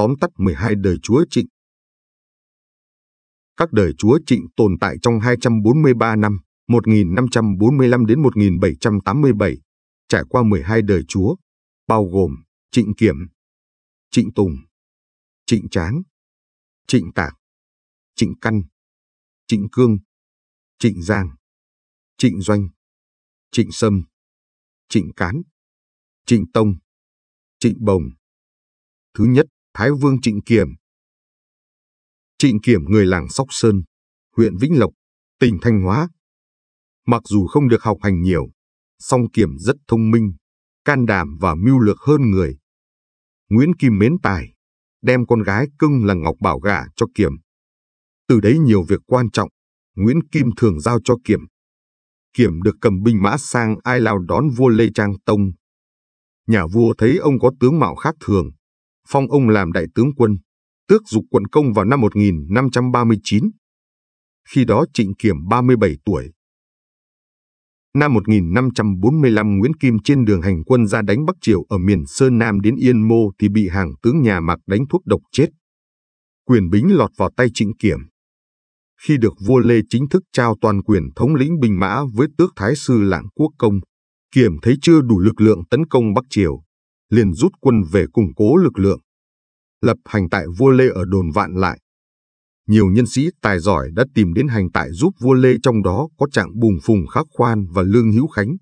tóm tắt 12 đời chúa Trịnh. Các đời chúa Trịnh tồn tại trong 243 năm, 1545 đến 1787, trải qua 12 đời chúa, bao gồm Trịnh Kiểm, Trịnh Tùng, Trịnh Tráng, Trịnh Tạc, Trịnh Căn, Trịnh Cương, Trịnh Giang, Trịnh Doanh, Trịnh Sâm, Trịnh Cán, Trịnh Tông, Trịnh Bồng. Thứ nhất, Thái Vương Trịnh Kiểm. Trịnh Kiểm người làng Sóc Sơn, huyện Vĩnh Lộc, tỉnh Thanh Hóa. Mặc dù không được học hành nhiều, song Kiểm rất thông minh, can đảm và mưu lược hơn người. Nguyễn Kim mến tài, đem con gái cưng là Ngọc Bảo gả cho Kiểm. Từ đấy nhiều việc quan trọng, Nguyễn Kim thường giao cho Kiểm. Kiểm được cầm binh mã sang Ai Lao đón vua Lê Trang Tông. Nhà vua thấy ông có tướng mạo khác thường, phong ông làm đại tướng quân, tước dục quận công vào năm 1539. Khi đó Trịnh Kiểm 37 tuổi. Năm 1545 Nguyễn Kim trên đường hành quân ra đánh Bắc Triều ở miền Sơn Nam đến Yên Mô thì bị hàng tướng nhà Mạc đánh thuốc độc chết. Quyền bính lọt vào tay Trịnh Kiểm. Khi được vua Lê chính thức trao toàn quyền thống lĩnh binh mã với tước thái sư Lạng Quốc Công, Kiểm thấy chưa đủ lực lượng tấn công Bắc Triều, liền rút quân về củng cố lực lượng, lập hành tại vua Lê ở đồn vạn lại. Nhiều nhân sĩ tài giỏi đã tìm đến hành tại giúp vua Lê trong đó có trạng bùng phùng khắc khoan và lương hữu khánh.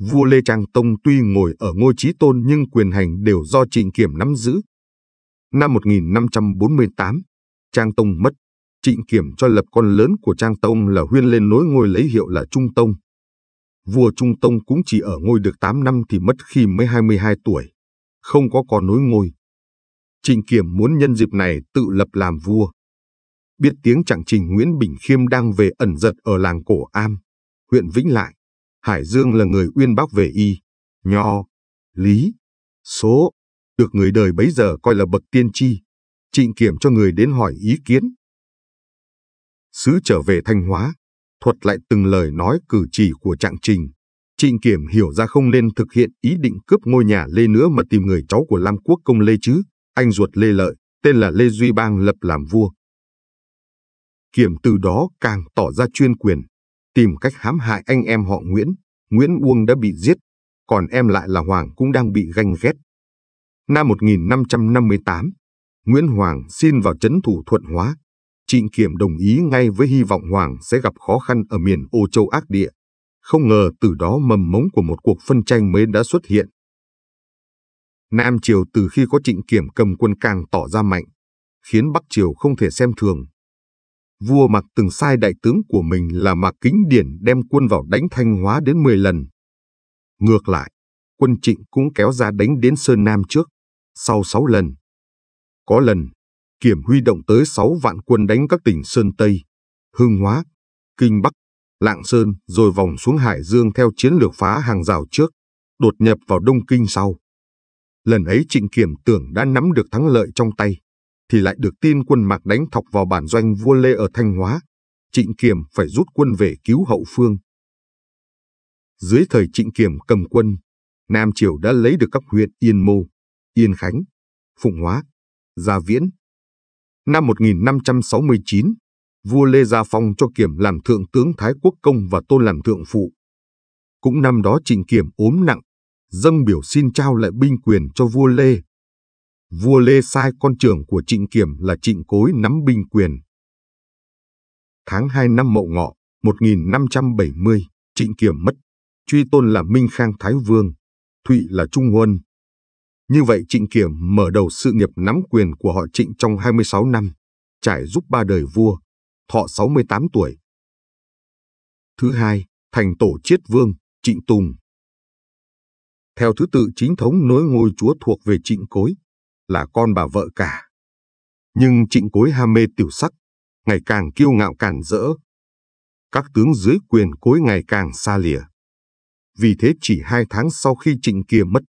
Vua Lê Trang Tông tuy ngồi ở ngôi trí tôn nhưng quyền hành đều do trịnh kiểm nắm giữ. Năm 1548, Trang Tông mất, trịnh kiểm cho lập con lớn của Trang Tông là Huyên lên nối ngôi lấy hiệu là Trung Tông vua Trung Tông cũng chỉ ở ngôi được 8 năm thì mất khi mới 22 tuổi, không có con nối ngôi. trịnh Kiểm muốn nhân dịp này tự lập làm vua. Biết tiếng chẳng trình Nguyễn Bình Khiêm đang về ẩn giật ở làng Cổ Am, huyện Vĩnh Lại, Hải Dương là người uyên bác về y, nho, lý, số, được người đời bấy giờ coi là bậc tiên tri. Trịnh Kiểm cho người đến hỏi ý kiến. Sứ trở về Thanh Hóa, thuật lại từng lời nói cử chỉ của Trạng Trình. Trịnh Kiểm hiểu ra không nên thực hiện ý định cướp ngôi nhà Lê nữa mà tìm người cháu của Lam Quốc Công Lê chứ, anh ruột Lê Lợi, tên là Lê Duy Bang lập làm vua. Kiểm từ đó càng tỏ ra chuyên quyền, tìm cách hãm hại anh em họ Nguyễn, Nguyễn Uông đã bị giết, còn em lại là Hoàng cũng đang bị ganh ghét. Năm 1558, Nguyễn Hoàng xin vào chấn thủ Thuận Hóa, Trịnh Kiểm đồng ý ngay với hy vọng Hoàng sẽ gặp khó khăn ở miền Âu Châu ác địa. Không ngờ từ đó mầm mống của một cuộc phân tranh mới đã xuất hiện. Nam Triều từ khi có trịnh kiểm cầm quân càng tỏ ra mạnh, khiến Bắc Triều không thể xem thường. Vua Mạc từng sai đại tướng của mình là Mạc Kính Điển đem quân vào đánh Thanh Hóa đến 10 lần. Ngược lại, quân trịnh cũng kéo ra đánh đến Sơn Nam trước, sau 6 lần. Có lần, Kiểm huy động tới 6 vạn quân đánh các tỉnh Sơn Tây, Hưng Hóa, Kinh Bắc, Lạng Sơn rồi vòng xuống Hải Dương theo chiến lược phá hàng rào trước, đột nhập vào Đông Kinh sau. Lần ấy trịnh kiểm tưởng đã nắm được thắng lợi trong tay, thì lại được tin quân mạc đánh thọc vào bản doanh vua Lê ở Thanh Hóa. Trịnh kiểm phải rút quân về cứu hậu phương. Dưới thời trịnh kiểm cầm quân, Nam Triều đã lấy được các huyện Yên Mô, Yên Khánh, Phụng Hóa, Gia Viễn, Năm 1569, vua Lê Gia Phong cho Kiểm làm thượng tướng Thái Quốc Công và Tôn làm thượng phụ. Cũng năm đó Trịnh Kiểm ốm nặng, dâng biểu xin trao lại binh quyền cho vua Lê. Vua Lê sai con trưởng của Trịnh Kiểm là Trịnh Cối nắm binh quyền. Tháng 2 năm Mậu Ngọ, 1570, Trịnh Kiểm mất, truy tôn là Minh Khang Thái Vương, Thụy là Trung Huân, như vậy Trịnh Kiểm mở đầu sự nghiệp nắm quyền của họ Trịnh trong 26 năm, trải giúp ba đời vua, thọ 68 tuổi. Thứ hai, thành tổ chiết vương, Trịnh Tùng. Theo thứ tự chính thống nối ngôi chúa thuộc về Trịnh Cối, là con bà vợ cả. Nhưng Trịnh Cối ham mê tiểu sắc, ngày càng kiêu ngạo cản rỡ. Các tướng dưới quyền Cối ngày càng xa lìa. Vì thế chỉ hai tháng sau khi Trịnh Kiểm mất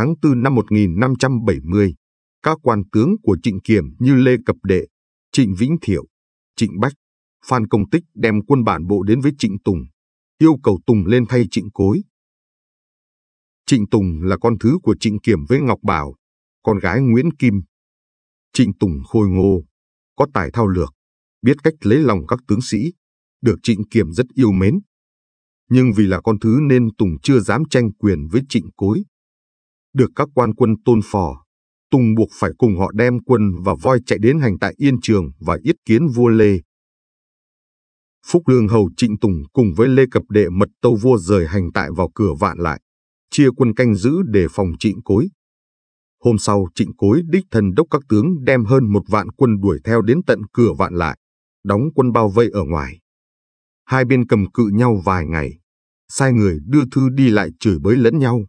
tháng 4 năm 1570, các quan tướng của Trịnh Kiểm như Lê Cập Đệ, Trịnh Vĩnh Thiệu, Trịnh Bách, Phan Công Tích đem quân bản bộ đến với Trịnh Tùng, yêu cầu Tùng lên thay Trịnh Cối. Trịnh Tùng là con thứ của Trịnh Kiểm với Ngọc Bảo, con gái Nguyễn Kim. Trịnh Tùng khôi ngô, có tài thao lược, biết cách lấy lòng các tướng sĩ, được Trịnh Kiểm rất yêu mến. Nhưng vì là con thứ nên Tùng chưa dám tranh quyền với Trịnh Cối được các quan quân tôn phò. Tùng buộc phải cùng họ đem quân và voi chạy đến hành tại Yên Trường và yết kiến vua Lê. Phúc Lương Hầu Trịnh Tùng cùng với Lê Cập Đệ mật tâu vua rời hành tại vào cửa vạn lại, chia quân canh giữ để phòng trịnh cối. Hôm sau trịnh cối đích thần đốc các tướng đem hơn một vạn quân đuổi theo đến tận cửa vạn lại, đóng quân bao vây ở ngoài. Hai bên cầm cự nhau vài ngày, sai người đưa thư đi lại chửi bới lẫn nhau,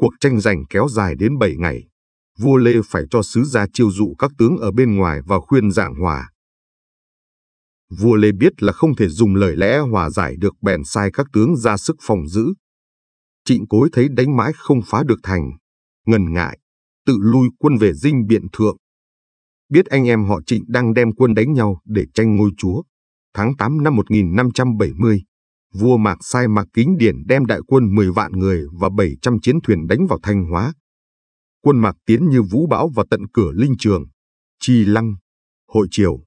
Cuộc tranh giành kéo dài đến 7 ngày. Vua Lê phải cho sứ gia chiêu dụ các tướng ở bên ngoài và khuyên giảng hòa. Vua Lê biết là không thể dùng lời lẽ hòa giải được bèn sai các tướng ra sức phòng giữ. Trịnh cối thấy đánh mãi không phá được thành, ngần ngại, tự lui quân về dinh biện thượng. Biết anh em họ trịnh đang đem quân đánh nhau để tranh ngôi chúa. Tháng 8 năm 1570, vua Mạc Sai Mạc Kính Điển đem đại quân 10 vạn người và 700 chiến thuyền đánh vào Thanh Hóa. Quân Mạc tiến như vũ bão vào tận cửa Linh Trường, Chi Lăng, Hội Triều.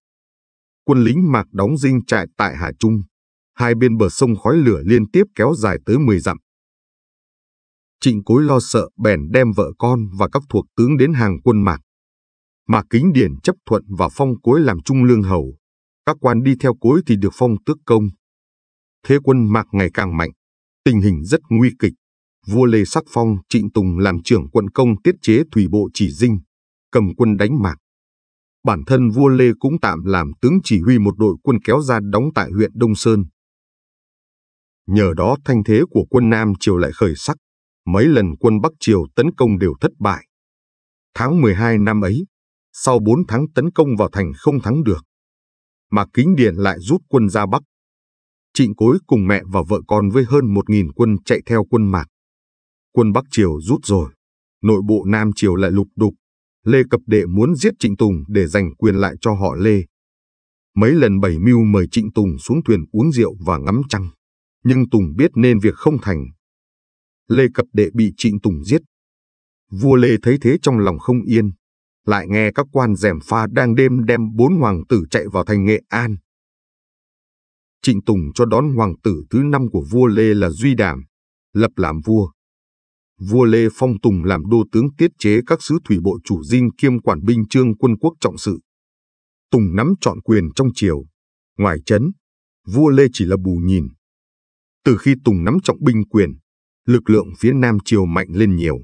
Quân lính Mạc đóng dinh trại tại Hà Trung, hai bên bờ sông khói lửa liên tiếp kéo dài tới 10 dặm. Trịnh Cối lo sợ bèn đem vợ con và các thuộc tướng đến hàng quân Mạc. Mạc Kính Điển chấp thuận và phong Cối làm trung lương hầu. Các quan đi theo Cối thì được phong tước công, Thế quân mạc ngày càng mạnh, tình hình rất nguy kịch. Vua Lê Sắc Phong trịnh Tùng làm trưởng quận công tiết chế thủy bộ chỉ dinh, cầm quân đánh mạc. Bản thân vua Lê cũng tạm làm tướng chỉ huy một đội quân kéo ra đóng tại huyện Đông Sơn. Nhờ đó thanh thế của quân Nam Triều lại khởi sắc, mấy lần quân Bắc Triều tấn công đều thất bại. Tháng 12 năm ấy, sau 4 tháng tấn công vào thành không thắng được, mà Kính Điền lại rút quân ra Bắc, Trịnh Cối cùng mẹ và vợ con với hơn 1.000 quân chạy theo quân Mạc. Quân Bắc Triều rút rồi, nội bộ Nam Triều lại lục đục. Lê Cập Đệ muốn giết Trịnh Tùng để giành quyền lại cho họ Lê. Mấy lần bảy mưu mời Trịnh Tùng xuống thuyền uống rượu và ngắm trăng, nhưng Tùng biết nên việc không thành. Lê Cập Đệ bị Trịnh Tùng giết. Vua Lê thấy thế trong lòng không yên, lại nghe các quan rèm pha đang đêm đem bốn hoàng tử chạy vào thành Nghệ An, Trịnh Tùng cho đón hoàng tử thứ năm của vua Lê là Duy Đàm, lập làm vua. Vua Lê phong Tùng làm đô tướng tiết chế các sứ thủy bộ chủ dinh kiêm quản binh trương quân quốc trọng sự. Tùng nắm trọn quyền trong triều. Ngoài chấn, vua Lê chỉ là bù nhìn. Từ khi Tùng nắm trọng binh quyền, lực lượng phía Nam triều mạnh lên nhiều.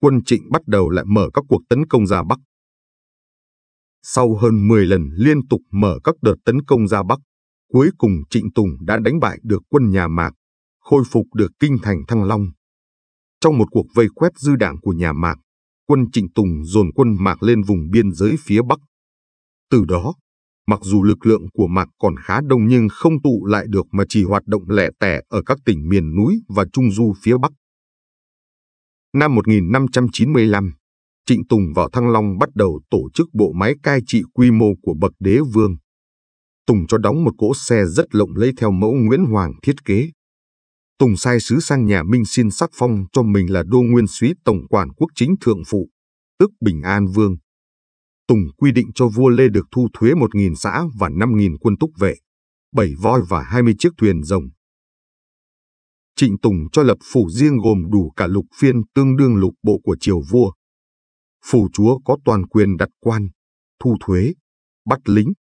Quân trịnh bắt đầu lại mở các cuộc tấn công ra Bắc. Sau hơn 10 lần liên tục mở các đợt tấn công ra Bắc, Cuối cùng Trịnh Tùng đã đánh bại được quân nhà Mạc, khôi phục được kinh thành Thăng Long. Trong một cuộc vây quét dư đảng của nhà Mạc, quân Trịnh Tùng dồn quân Mạc lên vùng biên giới phía Bắc. Từ đó, mặc dù lực lượng của Mạc còn khá đông nhưng không tụ lại được mà chỉ hoạt động lẻ tẻ ở các tỉnh miền núi và trung du phía Bắc. Năm 1595, Trịnh Tùng vào Thăng Long bắt đầu tổ chức bộ máy cai trị quy mô của bậc đế vương. Tùng cho đóng một cỗ xe rất lộng lẫy theo mẫu Nguyễn Hoàng thiết kế. Tùng sai sứ sang nhà Minh xin sắc phong cho mình là đô nguyên suý tổng quản quốc chính thượng phụ, tức Bình An Vương. Tùng quy định cho vua Lê được thu thuế 1.000 xã và 5.000 quân túc vệ, 7 voi và 20 chiếc thuyền rồng. Trịnh Tùng cho lập phủ riêng gồm đủ cả lục phiên tương đương lục bộ của triều vua. Phủ chúa có toàn quyền đặt quan, thu thuế, bắt lính,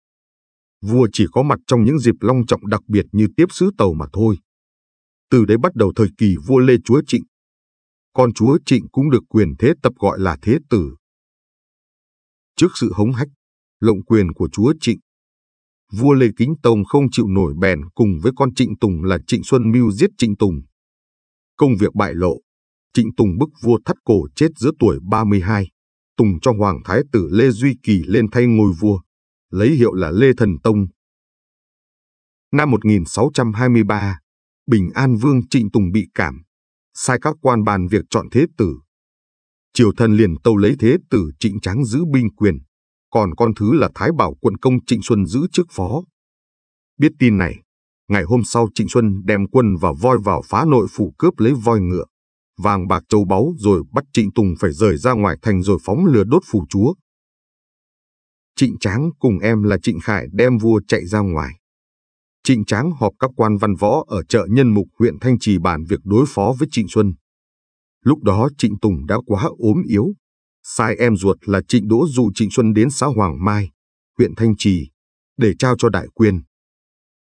vua chỉ có mặt trong những dịp long trọng đặc biệt như tiếp sứ tàu mà thôi. Từ đấy bắt đầu thời kỳ vua Lê Chúa Trịnh. Con Chúa Trịnh cũng được quyền thế tập gọi là Thế Tử. Trước sự hống hách, lộng quyền của Chúa Trịnh, vua Lê Kính Tông không chịu nổi bèn cùng với con Trịnh Tùng là Trịnh Xuân Mưu giết Trịnh Tùng. Công việc bại lộ, Trịnh Tùng bức vua thắt cổ chết giữa tuổi 32. Tùng cho Hoàng Thái tử Lê Duy Kỳ lên thay ngôi vua lấy hiệu là Lê Thần Tông. Năm 1623, Bình An Vương Trịnh Tùng bị cảm, sai các quan bàn việc chọn thế tử. Triều thần liền tâu lấy thế tử Trịnh Tráng giữ binh quyền, còn con thứ là Thái Bảo quận công Trịnh Xuân giữ chức phó. Biết tin này, ngày hôm sau Trịnh Xuân đem quân và voi vào phá nội phủ cướp lấy voi ngựa, vàng bạc châu báu rồi bắt Trịnh Tùng phải rời ra ngoài thành rồi phóng lừa đốt phủ chúa, Trịnh Tráng cùng em là Trịnh Khải đem vua chạy ra ngoài. Trịnh Tráng họp các quan văn võ ở chợ Nhân Mục huyện Thanh Trì bàn việc đối phó với Trịnh Xuân. Lúc đó Trịnh Tùng đã quá ốm yếu. Sai em ruột là Trịnh Đỗ dụ Trịnh Xuân đến xã Hoàng Mai, huyện Thanh Trì, để trao cho đại quyền.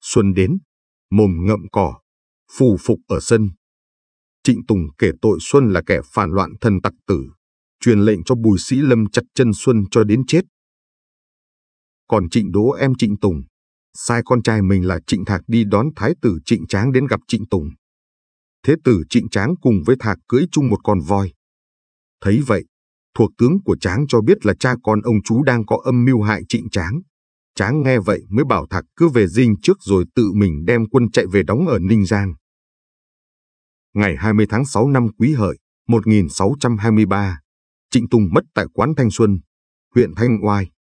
Xuân đến, mồm ngậm cỏ, phù phục ở sân. Trịnh Tùng kể tội Xuân là kẻ phản loạn thần tặc tử, truyền lệnh cho Bùi Sĩ Lâm chặt chân Xuân cho đến chết còn Trịnh đố em Trịnh Tùng, sai con trai mình là Trịnh Thạc đi đón thái tử Trịnh Tráng đến gặp Trịnh Tùng. Thế tử Trịnh Tráng cùng với Thạc cưỡi chung một con voi. Thấy vậy, thuộc tướng của Tráng cho biết là cha con ông chú đang có âm mưu hại Trịnh Tráng. Tráng nghe vậy mới bảo Thạc cứ về dinh trước rồi tự mình đem quân chạy về đóng ở Ninh Giang. Ngày 20 tháng 6 năm Quý Hợi, 1623, Trịnh Tùng mất tại quán Thanh Xuân, huyện Thanh Oai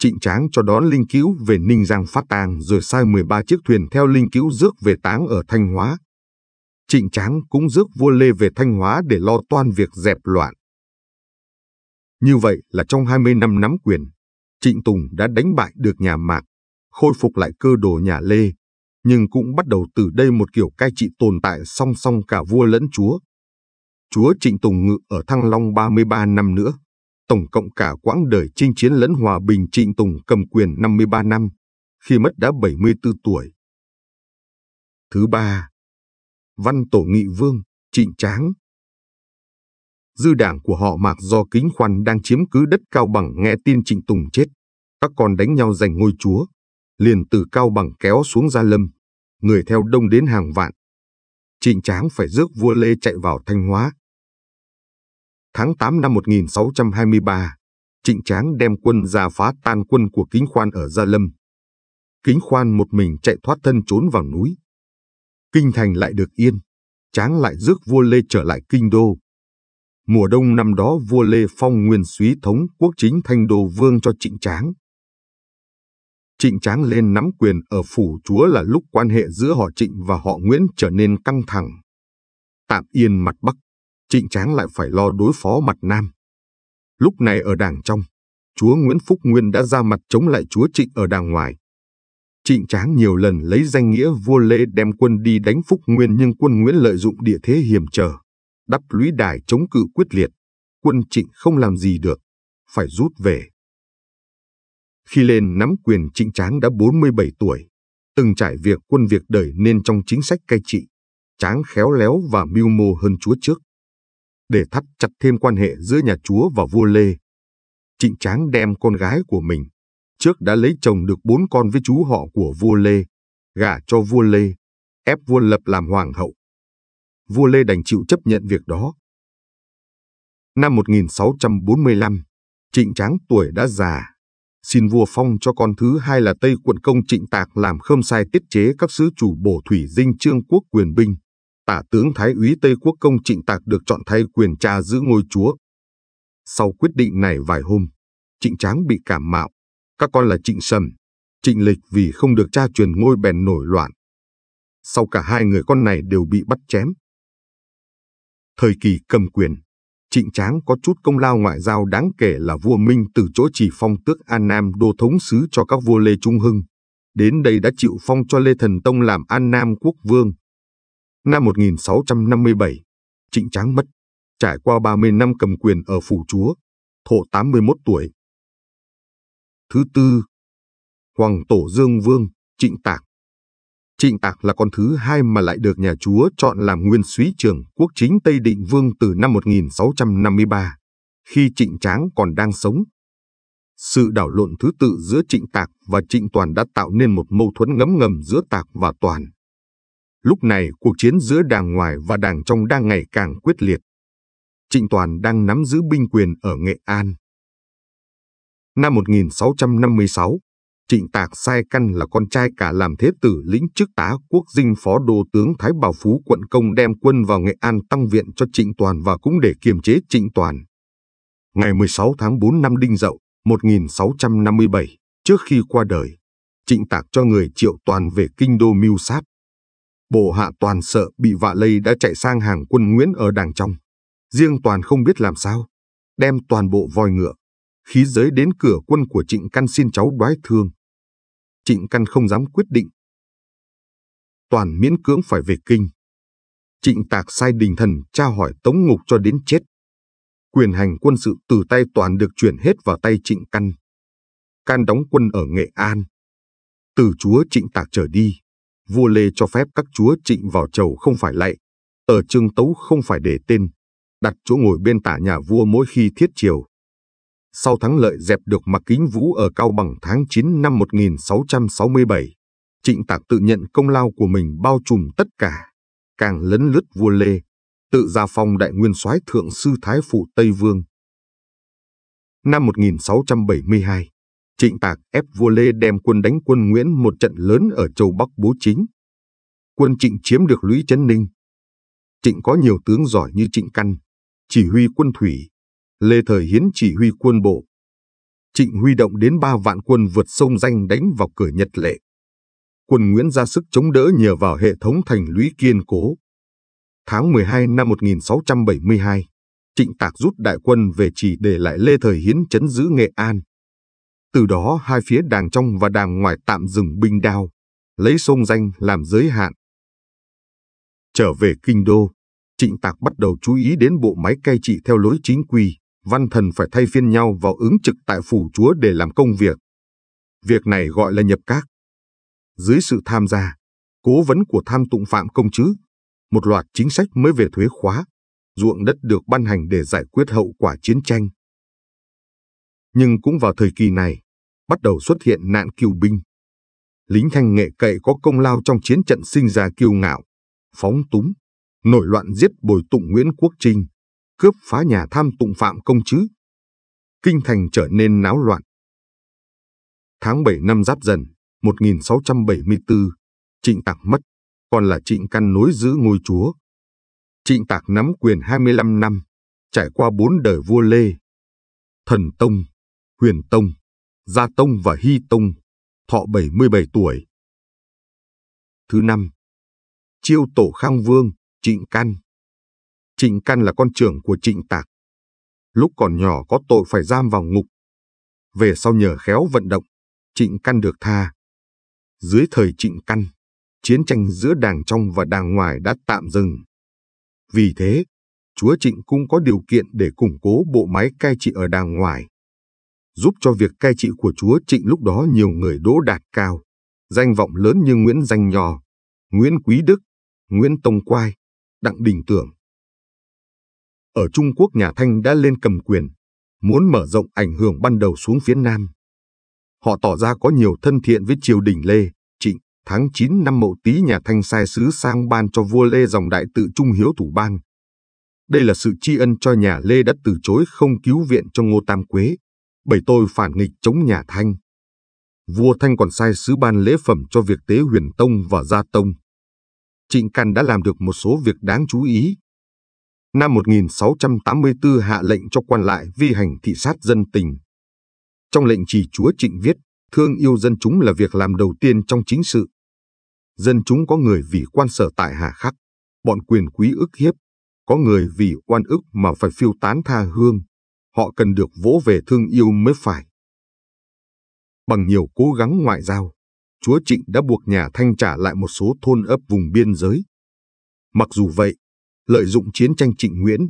trịnh tráng cho đón linh cứu về Ninh Giang phát tang rồi sai 13 chiếc thuyền theo linh cứu rước về táng ở Thanh Hóa. Trịnh tráng cũng rước vua Lê về Thanh Hóa để lo toan việc dẹp loạn. Như vậy là trong 20 năm nắm quyền, Trịnh Tùng đã đánh bại được nhà Mạc, khôi phục lại cơ đồ nhà Lê, nhưng cũng bắt đầu từ đây một kiểu cai trị tồn tại song song cả vua lẫn chúa. Chúa Trịnh Tùng ngự ở Thăng Long 33 năm nữa tổng cộng cả quãng đời chinh chiến lẫn hòa bình Trịnh Tùng cầm quyền 53 năm, khi mất đã 74 tuổi. Thứ ba, Văn Tổ Nghị Vương, Trịnh Tráng Dư đảng của họ mạc do kính khoan đang chiếm cứ đất Cao Bằng nghe tin Trịnh Tùng chết. Các con đánh nhau giành ngôi chúa, liền từ Cao Bằng kéo xuống Gia Lâm, người theo đông đến hàng vạn. Trịnh Tráng phải rước vua Lê chạy vào Thanh Hóa, tháng 8 năm 1623, Trịnh Tráng đem quân ra phá tan quân của Kính Khoan ở Gia Lâm. Kính Khoan một mình chạy thoát thân trốn vào núi. Kinh thành lại được yên, Tráng lại rước vua Lê trở lại kinh đô. Mùa đông năm đó vua Lê phong nguyên suý thống quốc chính thanh đồ vương cho Trịnh Tráng. Trịnh Tráng lên nắm quyền ở phủ chúa là lúc quan hệ giữa họ Trịnh và họ Nguyễn trở nên căng thẳng. Tạm yên mặt Bắc Trịnh Tráng lại phải lo đối phó mặt Nam. Lúc này ở đảng trong, chúa Nguyễn Phúc Nguyên đã ra mặt chống lại chúa Trịnh ở đảng ngoài. Trịnh Tráng nhiều lần lấy danh nghĩa vua lễ đem quân đi đánh Phúc Nguyên nhưng quân Nguyễn lợi dụng địa thế hiểm trở, đắp lũy đài chống cự quyết liệt. Quân Trịnh không làm gì được, phải rút về. Khi lên nắm quyền Trịnh Tráng đã 47 tuổi, từng trải việc quân việc đời nên trong chính sách cai trị, Tráng khéo léo và mưu mô hơn chúa trước để thắt chặt thêm quan hệ giữa nhà chúa và vua Lê. Trịnh Tráng đem con gái của mình, trước đã lấy chồng được bốn con với chú họ của vua Lê, gả cho vua Lê, ép vua Lập làm hoàng hậu. Vua Lê đành chịu chấp nhận việc đó. Năm 1645, Trịnh Tráng tuổi đã già, xin vua phong cho con thứ hai là Tây quận công Trịnh Tạc làm khâm sai tiết chế các sứ chủ bổ thủy dinh trương quốc quyền binh tả tướng Thái úy Tây Quốc Công Trịnh Tạc được chọn thay quyền cha giữ ngôi chúa. Sau quyết định này vài hôm, Trịnh Tráng bị cảm mạo, các con là Trịnh Sầm, Trịnh Lịch vì không được cha truyền ngôi bèn nổi loạn. Sau cả hai người con này đều bị bắt chém. Thời kỳ cầm quyền, Trịnh Tráng có chút công lao ngoại giao đáng kể là vua Minh từ chỗ chỉ phong tước An Nam đô thống sứ cho các vua Lê Trung Hưng. Đến đây đã chịu phong cho Lê Thần Tông làm An Nam quốc vương. Năm 1657, Trịnh Tráng mất, trải qua 30 năm cầm quyền ở phủ chúa, thọ 81 tuổi. Thứ tư, Hoàng Tổ Dương Vương, Trịnh Tạc. Trịnh Tạc là con thứ hai mà lại được nhà chúa chọn làm nguyên suý trường quốc chính Tây Định Vương từ năm 1653, khi Trịnh Tráng còn đang sống. Sự đảo lộn thứ tự giữa Trịnh Tạc và Trịnh Toàn đã tạo nên một mâu thuẫn ngấm ngầm giữa Tạc và Toàn. Lúc này cuộc chiến giữa đảng ngoài và đảng trong đang ngày càng quyết liệt. Trịnh Toàn đang nắm giữ binh quyền ở Nghệ An. Năm 1656, Trịnh Tạc sai căn là con trai cả làm thế tử lĩnh chức tá quốc dinh phó đô tướng Thái Bảo Phú quận công đem quân vào Nghệ An tăng viện cho Trịnh Toàn và cũng để kiềm chế Trịnh Toàn. Ngày 16 tháng 4 năm Đinh Dậu, 1657, trước khi qua đời, Trịnh Tạc cho người triệu toàn về kinh đô mưu sát. Bộ hạ toàn sợ bị vạ lây đã chạy sang hàng quân Nguyễn ở đàng trong. Riêng toàn không biết làm sao. Đem toàn bộ voi ngựa. Khí giới đến cửa quân của Trịnh Căn xin cháu đoái thương. Trịnh Căn không dám quyết định. Toàn miễn cưỡng phải về kinh. Trịnh Tạc sai đình thần tra hỏi Tống Ngục cho đến chết. Quyền hành quân sự từ tay Toàn được chuyển hết vào tay Trịnh Căn. Can đóng quân ở Nghệ An. Từ chúa Trịnh Tạc trở đi, vua Lê cho phép các chúa trịnh vào chầu không phải lạy, ở trương tấu không phải để tên, đặt chỗ ngồi bên tả nhà vua mỗi khi thiết triều. Sau thắng lợi dẹp được mặc kính vũ ở Cao Bằng tháng 9 năm 1667, trịnh tạc tự nhận công lao của mình bao trùm tất cả, càng lấn lướt vua Lê, tự ra phong đại nguyên soái thượng sư Thái Phụ Tây Vương. Năm 1672, Trịnh Tạc ép vua Lê đem quân đánh quân Nguyễn một trận lớn ở châu Bắc Bố Chính. Quân Trịnh chiếm được lũy Trấn Ninh. Trịnh có nhiều tướng giỏi như Trịnh Căn, chỉ huy quân thủy, Lê Thời Hiến chỉ huy quân bộ. Trịnh huy động đến ba vạn quân vượt sông danh đánh vào cửa Nhật Lệ. Quân Nguyễn ra sức chống đỡ nhờ vào hệ thống thành lũy kiên cố. Tháng 12 năm 1672, Trịnh Tạc rút đại quân về chỉ để lại Lê Thời Hiến chấn giữ Nghệ An. Từ đó hai phía đàng trong và đàng ngoài tạm dừng binh đao, lấy sông danh làm giới hạn. Trở về kinh đô, trịnh tạc bắt đầu chú ý đến bộ máy cai trị theo lối chính quy, văn thần phải thay phiên nhau vào ứng trực tại phủ chúa để làm công việc. Việc này gọi là nhập các. Dưới sự tham gia, cố vấn của tham tụng phạm công chứ, một loạt chính sách mới về thuế khóa, ruộng đất được ban hành để giải quyết hậu quả chiến tranh, nhưng cũng vào thời kỳ này, bắt đầu xuất hiện nạn kiều binh. Lính thanh nghệ cậy có công lao trong chiến trận sinh ra kiêu ngạo, phóng túng, nổi loạn giết bồi tụng Nguyễn Quốc Trinh, cướp phá nhà tham tụng Phạm Công Chứ. Kinh thành trở nên náo loạn. Tháng 7 năm Giáp Dần, 1674, Trịnh Tạc mất, còn là Trịnh Căn nối giữ ngôi chúa. Trịnh Tạc nắm quyền 25 năm, trải qua bốn đời vua Lê, Thần Tông, Huyền Tông, Gia Tông và Hy Tông, thọ 77 tuổi. Thứ năm, Chiêu Tổ Khang Vương, Trịnh Căn. Trịnh Căn là con trưởng của Trịnh Tạc. Lúc còn nhỏ có tội phải giam vào ngục. Về sau nhờ khéo vận động, Trịnh Căn được tha. Dưới thời Trịnh Căn, chiến tranh giữa đảng trong và đảng ngoài đã tạm dừng. Vì thế, chúa Trịnh cũng có điều kiện để củng cố bộ máy cai trị ở đàng ngoài giúp cho việc cai trị của Chúa Trịnh lúc đó nhiều người đỗ đạt cao, danh vọng lớn như Nguyễn Danh Nho, Nguyễn Quý Đức, Nguyễn Tông Quai, Đặng Đình Tưởng. Ở Trung Quốc nhà Thanh đã lên cầm quyền, muốn mở rộng ảnh hưởng ban đầu xuống phía Nam. Họ tỏ ra có nhiều thân thiện với triều đình Lê, Trịnh. Tháng 9 năm Mậu Tý nhà Thanh sai sứ sang ban cho vua Lê dòng đại tự trung hiếu thủ ban. Đây là sự tri ân cho nhà Lê đã từ chối không cứu viện cho Ngô Tam Quế, Bảy tôi phản nghịch chống nhà Thanh. Vua Thanh còn sai sứ ban lễ phẩm cho việc tế huyền tông và gia tông. Trịnh Căn đã làm được một số việc đáng chú ý. Năm 1684 hạ lệnh cho quan lại vi hành thị sát dân tình. Trong lệnh chỉ chúa Trịnh viết, thương yêu dân chúng là việc làm đầu tiên trong chính sự. Dân chúng có người vì quan sở tại hà khắc, bọn quyền quý ức hiếp, có người vì oan ức mà phải phiêu tán tha hương, họ cần được vỗ về thương yêu mới phải. Bằng nhiều cố gắng ngoại giao, Chúa Trịnh đã buộc nhà Thanh trả lại một số thôn ấp vùng biên giới. Mặc dù vậy, lợi dụng chiến tranh Trịnh Nguyễn,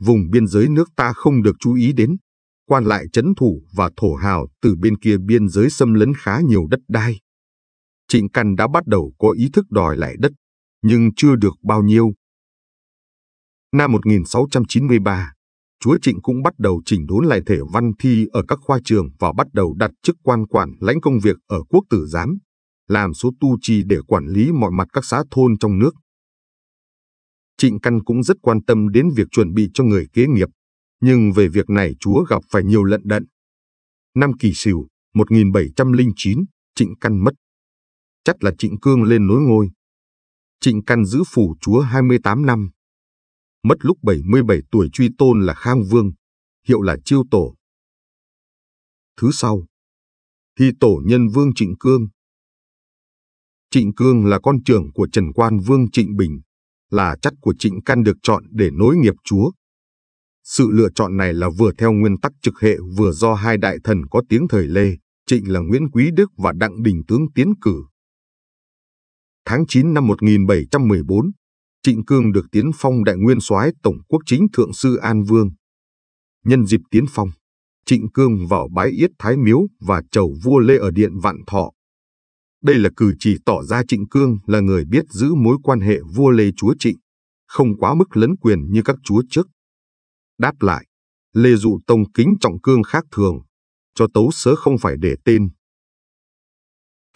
vùng biên giới nước ta không được chú ý đến, quan lại chấn thủ và thổ hào từ bên kia biên giới xâm lấn khá nhiều đất đai. Trịnh Căn đã bắt đầu có ý thức đòi lại đất, nhưng chưa được bao nhiêu. Năm 1693, chúa Trịnh cũng bắt đầu chỉnh đốn lại thể văn thi ở các khoa trường và bắt đầu đặt chức quan quản lãnh công việc ở quốc tử giám, làm số tu trì để quản lý mọi mặt các xã thôn trong nước. Trịnh Căn cũng rất quan tâm đến việc chuẩn bị cho người kế nghiệp, nhưng về việc này chúa gặp phải nhiều lận đận. Năm kỷ sửu 1709, Trịnh Căn mất. Chắc là Trịnh Cương lên nối ngôi. Trịnh Căn giữ phủ chúa 28 năm, mất lúc 77 tuổi truy tôn là Khang Vương, hiệu là Chiêu Tổ. Thứ sau, Hy Tổ Nhân Vương Trịnh Cương. Trịnh Cương là con trưởng của Trần Quan Vương Trịnh Bình, là chất của Trịnh Can được chọn để nối nghiệp chúa. Sự lựa chọn này là vừa theo nguyên tắc trực hệ vừa do hai đại thần có tiếng thời Lê, Trịnh là Nguyễn Quý Đức và Đặng Đình Tướng tiến cử. Tháng 9 năm 1714, Trịnh Cương được tiến phong đại nguyên soái Tổng quốc chính Thượng sư An Vương. Nhân dịp tiến phong, Trịnh Cương vào bái yết Thái Miếu và chầu vua Lê ở Điện Vạn Thọ. Đây là cử chỉ tỏ ra Trịnh Cương là người biết giữ mối quan hệ vua Lê chúa Trịnh, không quá mức lấn quyền như các chúa trước. Đáp lại, Lê Dụ Tông kính trọng Cương khác thường, cho tấu sớ không phải để tên.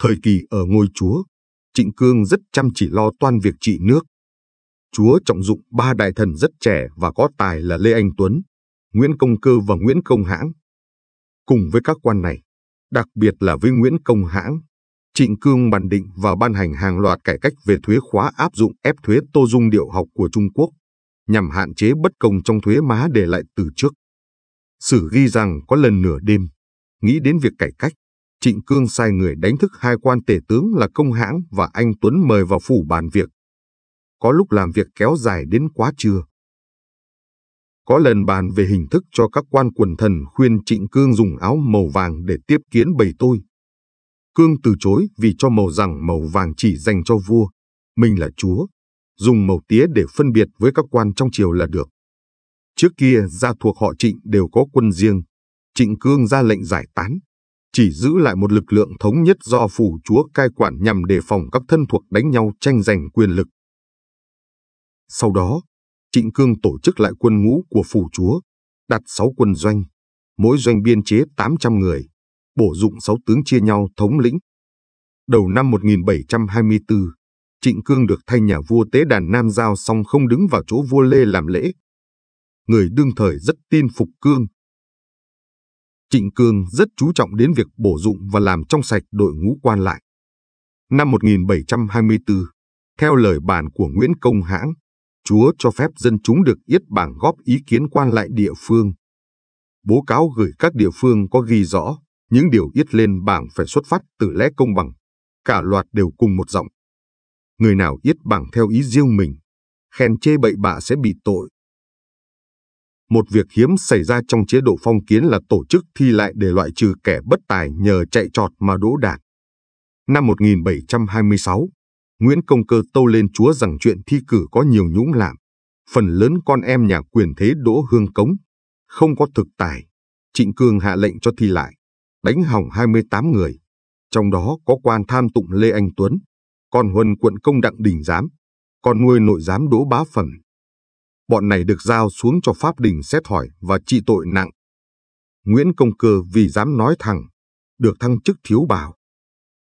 Thời kỳ ở ngôi chúa, Trịnh Cương rất chăm chỉ lo toan việc trị nước, Chúa trọng dụng ba đại thần rất trẻ và có tài là Lê Anh Tuấn, Nguyễn Công Cơ và Nguyễn Công Hãng. Cùng với các quan này, đặc biệt là với Nguyễn Công Hãng, Trịnh Cương bàn định và ban hành hàng loạt cải cách về thuế khóa áp dụng ép thuế tô dung điệu học của Trung Quốc, nhằm hạn chế bất công trong thuế má để lại từ trước. Sử ghi rằng có lần nửa đêm, nghĩ đến việc cải cách, Trịnh Cương sai người đánh thức hai quan tể tướng là Công Hãng và anh Tuấn mời vào phủ bàn việc có lúc làm việc kéo dài đến quá trưa. Có lần bàn về hình thức cho các quan quần thần khuyên Trịnh Cương dùng áo màu vàng để tiếp kiến bầy tôi. Cương từ chối vì cho màu rằng màu vàng chỉ dành cho vua, mình là chúa, dùng màu tía để phân biệt với các quan trong triều là được. Trước kia gia thuộc họ Trịnh đều có quân riêng, Trịnh Cương ra lệnh giải tán, chỉ giữ lại một lực lượng thống nhất do phủ chúa cai quản nhằm đề phòng các thân thuộc đánh nhau tranh giành quyền lực. Sau đó, Trịnh Cương tổ chức lại quân ngũ của phủ chúa, đặt 6 quân doanh, mỗi doanh biên chế 800 người, bổ dụng 6 tướng chia nhau thống lĩnh. Đầu năm 1724, Trịnh Cương được thay nhà vua tế đàn Nam Giao xong không đứng vào chỗ vua Lê làm lễ. Người đương thời rất tin phục Cương. Trịnh Cương rất chú trọng đến việc bổ dụng và làm trong sạch đội ngũ quan lại. Năm 1724, theo lời bàn của Nguyễn Công Hãng, Chúa cho phép dân chúng được yết bảng góp ý kiến quan lại địa phương. Bố cáo gửi các địa phương có ghi rõ những điều yết lên bảng phải xuất phát từ lẽ công bằng, cả loạt đều cùng một giọng. Người nào yết bảng theo ý riêng mình, khen chê bậy bạ sẽ bị tội. Một việc hiếm xảy ra trong chế độ phong kiến là tổ chức thi lại để loại trừ kẻ bất tài nhờ chạy trọt mà đỗ đạt. Năm 1726, Nguyễn Công Cơ tâu lên chúa rằng chuyện thi cử có nhiều nhũng lạm. Phần lớn con em nhà quyền thế đỗ hương cống, không có thực tài. Trịnh Cương hạ lệnh cho thi lại, đánh hỏng 28 người. Trong đó có quan tham tụng Lê Anh Tuấn, con huân quận công đặng đình giám, con nuôi nội giám đỗ bá Phần. Bọn này được giao xuống cho Pháp đình xét hỏi và trị tội nặng. Nguyễn Công Cơ vì dám nói thẳng, được thăng chức thiếu bảo.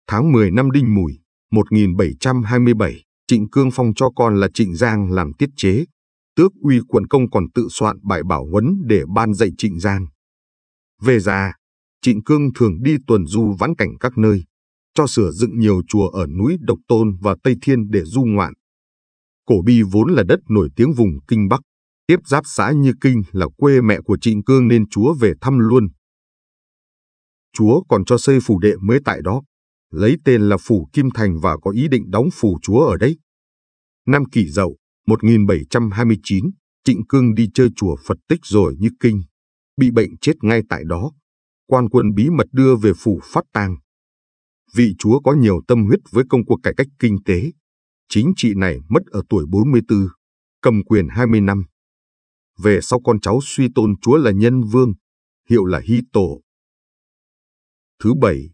Tháng 10 năm Đinh Mùi, 1727, Trịnh Cương phong cho con là Trịnh Giang làm tiết chế, tước uy quận công còn tự soạn bài bảo huấn để ban dạy Trịnh Giang. Về già, Trịnh Cương thường đi tuần du vãn cảnh các nơi, cho sửa dựng nhiều chùa ở núi Độc Tôn và Tây Thiên để du ngoạn. Cổ Bi vốn là đất nổi tiếng vùng Kinh Bắc, tiếp giáp xã Như Kinh là quê mẹ của Trịnh Cương nên chúa về thăm luôn. Chúa còn cho xây phủ đệ mới tại đó lấy tên là Phủ Kim Thành và có ý định đóng phủ chúa ở đây. Năm kỷ dậu, 1729, Trịnh Cương đi chơi chùa Phật tích rồi như kinh, bị bệnh chết ngay tại đó. Quan quân bí mật đưa về phủ phát tang. Vị chúa có nhiều tâm huyết với công cuộc cải cách kinh tế. Chính trị này mất ở tuổi 44, cầm quyền 20 năm. Về sau con cháu suy tôn chúa là nhân vương, hiệu là hy tổ. Thứ bảy,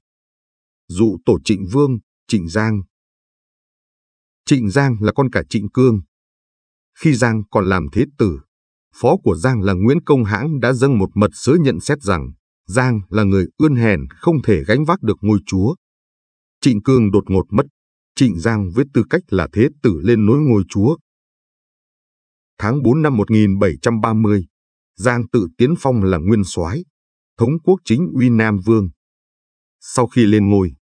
dụ tổ Trịnh Vương, Trịnh Giang. Trịnh Giang là con cả Trịnh Cương. Khi Giang còn làm thế tử, phó của Giang là Nguyễn Công Hãng đã dâng một mật sứ nhận xét rằng Giang là người ươn hèn không thể gánh vác được ngôi chúa. Trịnh Cương đột ngột mất, Trịnh Giang với tư cách là thế tử lên nối ngôi chúa. Tháng 4 năm 1730, Giang tự tiến phong là nguyên soái, thống quốc chính uy Nam Vương. Sau khi lên ngôi,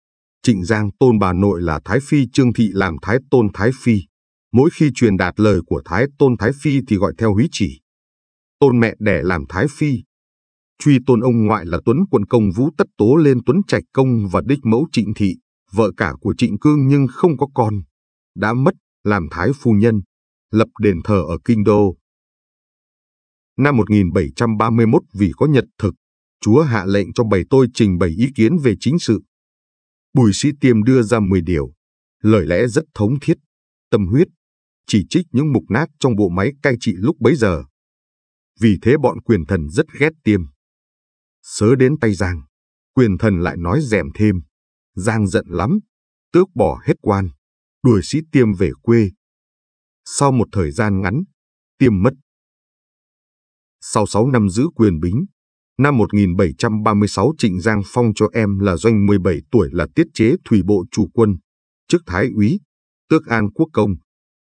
Trịnh Giang tôn bà nội là Thái Phi Trương Thị làm Thái Tôn Thái Phi. Mỗi khi truyền đạt lời của Thái Tôn Thái Phi thì gọi theo húy chỉ. Tôn mẹ đẻ làm Thái Phi. Truy tôn ông ngoại là Tuấn Quân Công Vũ Tất Tố lên Tuấn Trạch Công và đích mẫu Trịnh Thị, vợ cả của Trịnh Cương nhưng không có con. Đã mất, làm Thái Phu Nhân, lập đền thờ ở Kinh Đô. Năm 1731 vì có nhật thực, Chúa hạ lệnh cho bầy tôi trình bày ý kiến về chính sự. Bùi sĩ tiêm đưa ra 10 điều, lời lẽ rất thống thiết, tâm huyết, chỉ trích những mục nát trong bộ máy cai trị lúc bấy giờ. Vì thế bọn quyền thần rất ghét tiêm. Sớ đến tay Giang, quyền thần lại nói dèm thêm. Giang giận lắm, tước bỏ hết quan, đuổi sĩ tiêm về quê. Sau một thời gian ngắn, tiêm mất. Sau 6 năm giữ quyền bính, Năm 1736 Trịnh Giang phong cho em là doanh 17 tuổi là tiết chế thủy bộ chủ quân, chức thái úy, tước an quốc công,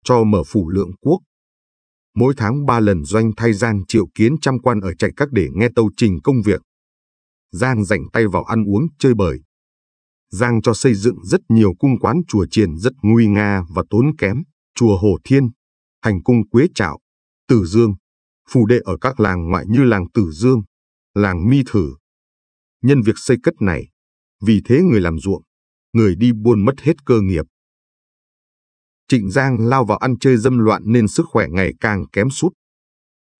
cho mở phủ lượng quốc. Mỗi tháng ba lần doanh thay Giang triệu kiến trăm quan ở chạy các để nghe tâu trình công việc. Giang dành tay vào ăn uống chơi bời. Giang cho xây dựng rất nhiều cung quán chùa triền rất nguy nga và tốn kém, chùa Hồ Thiên, hành cung Quế Trạo, Tử Dương, phủ đệ ở các làng ngoại như làng Tử Dương, làng mi thử. Nhân việc xây cất này, vì thế người làm ruộng, người đi buôn mất hết cơ nghiệp. Trịnh Giang lao vào ăn chơi dâm loạn nên sức khỏe ngày càng kém sút.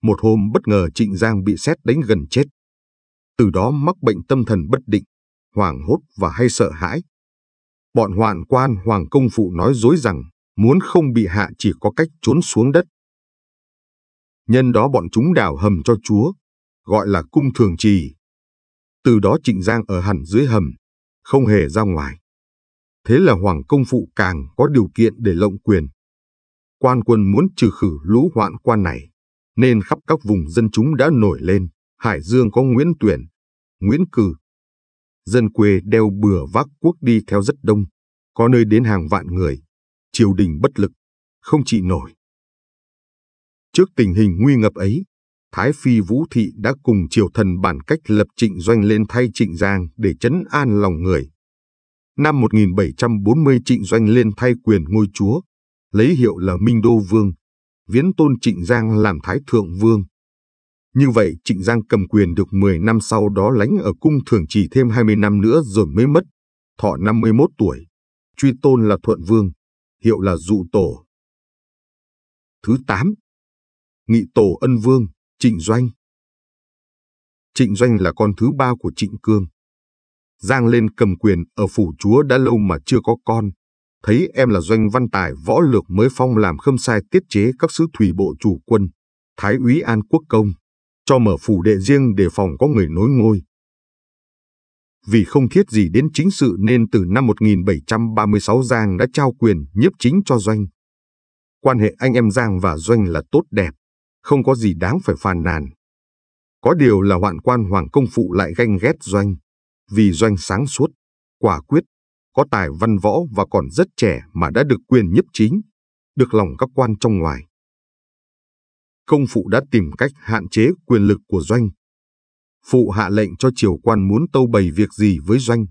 Một hôm bất ngờ Trịnh Giang bị xét đánh gần chết. Từ đó mắc bệnh tâm thần bất định, hoảng hốt và hay sợ hãi. Bọn hoạn quan Hoàng Công Phụ nói dối rằng muốn không bị hạ chỉ có cách trốn xuống đất. Nhân đó bọn chúng đào hầm cho chúa, gọi là cung thường trì. Từ đó Trịnh Giang ở hẳn dưới hầm, không hề ra ngoài. Thế là Hoàng Công Phụ càng có điều kiện để lộng quyền. Quan quân muốn trừ khử lũ hoạn quan này, nên khắp các vùng dân chúng đã nổi lên. Hải Dương có Nguyễn Tuyển, Nguyễn Cử. Dân quê đeo bừa vác quốc đi theo rất đông, có nơi đến hàng vạn người. Triều đình bất lực, không trị nổi. Trước tình hình nguy ngập ấy, Thái Phi Vũ Thị đã cùng triều thần bản cách lập trịnh doanh lên thay trịnh Giang để chấn an lòng người. Năm 1740 trịnh doanh lên thay quyền ngôi chúa, lấy hiệu là Minh Đô Vương, viễn tôn trịnh Giang làm Thái Thượng Vương. Như vậy trịnh Giang cầm quyền được 10 năm sau đó lánh ở cung thường chỉ thêm 20 năm nữa rồi mới mất, thọ 51 tuổi, truy tôn là Thuận Vương, hiệu là Dụ Tổ. Thứ 8. Nghị Tổ Ân Vương Trịnh Doanh Trịnh Doanh là con thứ ba của Trịnh Cương. Giang lên cầm quyền ở phủ chúa đã lâu mà chưa có con. Thấy em là Doanh Văn Tài võ lược mới phong làm khâm sai tiết chế các sứ thủy bộ chủ quân, Thái úy An Quốc Công, cho mở phủ đệ riêng để phòng có người nối ngôi. Vì không thiết gì đến chính sự nên từ năm 1736 Giang đã trao quyền nhiếp chính cho Doanh. Quan hệ anh em Giang và Doanh là tốt đẹp, không có gì đáng phải phàn nàn. Có điều là hoạn quan Hoàng Công Phụ lại ganh ghét Doanh, vì Doanh sáng suốt, quả quyết, có tài văn võ và còn rất trẻ mà đã được quyền nhất chính, được lòng các quan trong ngoài. Công Phụ đã tìm cách hạn chế quyền lực của Doanh. Phụ hạ lệnh cho triều quan muốn tâu bày việc gì với Doanh,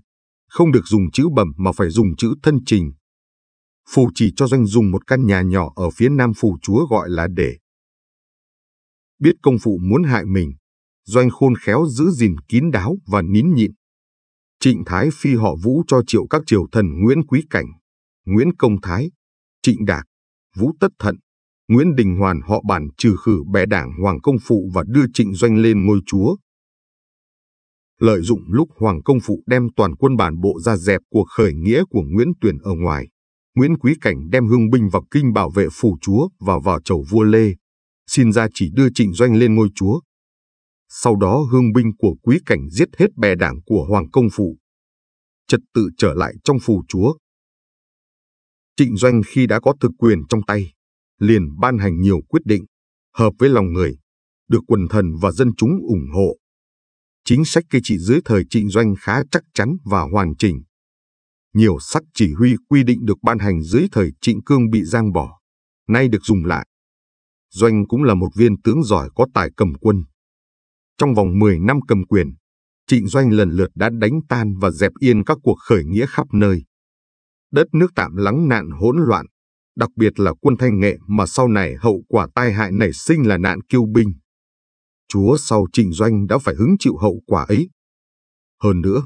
không được dùng chữ bẩm mà phải dùng chữ thân trình. Phụ chỉ cho Doanh dùng một căn nhà nhỏ ở phía nam phủ chúa gọi là để Biết công phụ muốn hại mình, Doanh khôn khéo giữ gìn kín đáo và nín nhịn. Trịnh Thái Phi họ Vũ cho triệu các triều thần Nguyễn Quý Cảnh, Nguyễn Công Thái, Trịnh Đạc, Vũ Tất Thận, Nguyễn Đình Hoàn họ bản trừ khử bè đảng Hoàng Công Phụ và đưa Trịnh Doanh lên ngôi chúa. Lợi dụng lúc Hoàng Công Phụ đem toàn quân bản bộ ra dẹp cuộc khởi nghĩa của Nguyễn Tuyển ở ngoài, Nguyễn Quý Cảnh đem hương binh vào kinh bảo vệ phủ chúa và vào chầu vua Lê xin ra chỉ đưa Trịnh Doanh lên ngôi chúa. Sau đó hương binh của quý cảnh giết hết bè đảng của Hoàng Công Phụ. Trật tự trở lại trong phủ chúa. Trịnh Doanh khi đã có thực quyền trong tay, liền ban hành nhiều quyết định, hợp với lòng người, được quần thần và dân chúng ủng hộ. Chính sách cây trị dưới thời Trịnh Doanh khá chắc chắn và hoàn chỉnh. Nhiều sắc chỉ huy quy định được ban hành dưới thời Trịnh Cương bị giang bỏ, nay được dùng lại. Doanh cũng là một viên tướng giỏi có tài cầm quân. Trong vòng 10 năm cầm quyền, Trịnh Doanh lần lượt đã đánh tan và dẹp yên các cuộc khởi nghĩa khắp nơi. Đất nước tạm lắng nạn hỗn loạn, đặc biệt là quân thanh nghệ mà sau này hậu quả tai hại nảy sinh là nạn kiêu binh. Chúa sau Trịnh Doanh đã phải hứng chịu hậu quả ấy. Hơn nữa,